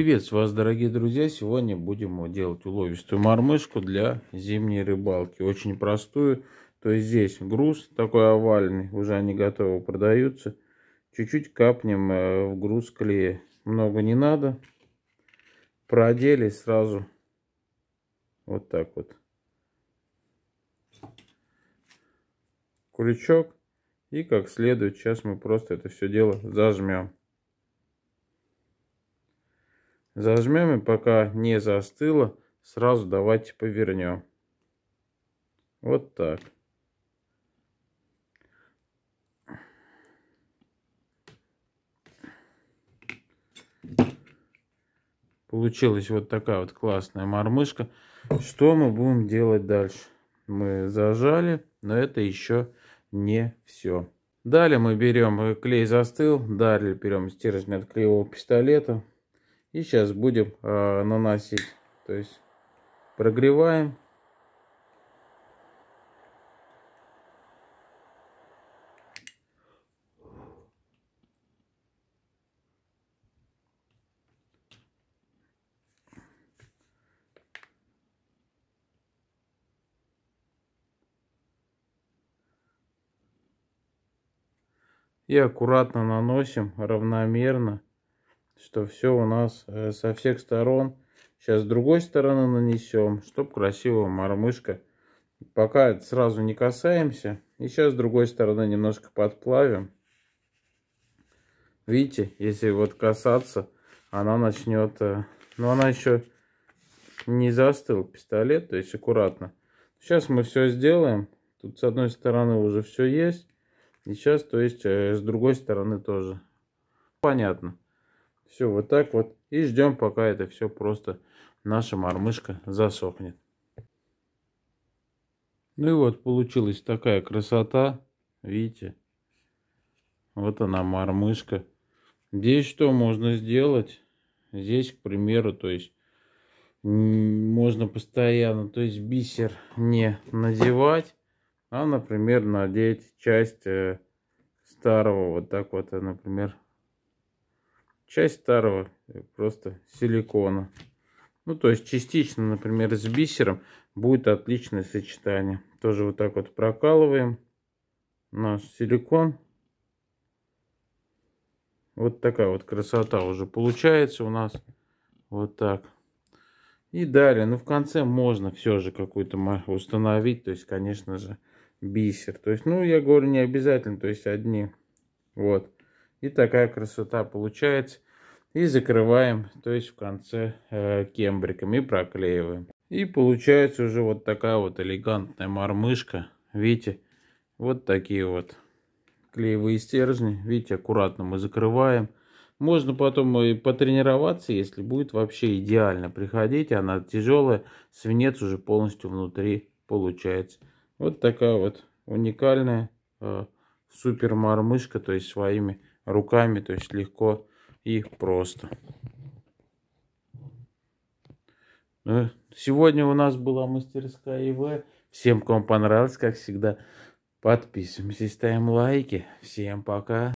Певец вас, дорогие друзья! Сегодня будем делать уловистую мормышку для зимней рыбалки. Очень простую. То есть здесь груз такой овальный, уже они готовы продаются. Чуть-чуть капнем э, в груз клея. Много не надо. Продели сразу вот так вот. Крючок. И как следует, сейчас мы просто это все дело зажмем. Зажмем и пока не застыло, сразу давайте повернем. Вот так. Получилась вот такая вот классная мормышка. Что мы будем делать дальше? Мы зажали, но это еще не все. Далее мы берем э, клей застыл, далее берем стержень от клеевого пистолета, и сейчас будем э, наносить. То есть прогреваем. И аккуратно наносим равномерно что все у нас э, со всех сторон. Сейчас с другой стороны нанесем, чтобы красиво мормышка. Пока сразу не касаемся. И сейчас с другой стороны немножко подплавим. Видите, если вот касаться, она начнет... Э, Но ну, она еще не застыл пистолет, то есть аккуратно. Сейчас мы все сделаем. Тут с одной стороны уже все есть. И сейчас, то есть, э, с другой стороны тоже. Понятно. Все, вот так вот. И ждем, пока это все просто наша мормышка засохнет. Ну и вот получилась такая красота. Видите? Вот она мормышка. Здесь что можно сделать? Здесь, к примеру, то есть можно постоянно, то есть бисер не надевать, а, например, надеть часть э, старого вот так вот, э, например, часть старого просто силикона. Ну, то есть частично, например, с бисером будет отличное сочетание. Тоже вот так вот прокалываем наш силикон. Вот такая вот красота уже получается у нас. Вот так. И далее, ну в конце можно все же какую-то установить, то есть, конечно же, бисер. То есть, ну я говорю, не обязательно, то есть одни. Вот. И такая красота получается. И закрываем, то есть в конце э, кембриком и проклеиваем. И получается уже вот такая вот элегантная мормышка. Видите, вот такие вот клеевые стержни. Видите, аккуратно мы закрываем. Можно потом и потренироваться, если будет вообще идеально. Приходите, она тяжелая, свинец уже полностью внутри получается. Вот такая вот уникальная э, супер мормышка, то есть своими руками, то есть легко и просто. Ну, сегодня у нас была мастерская ИВ. Всем, кому понравилось, как всегда, подписываемся, ставим лайки. Всем пока.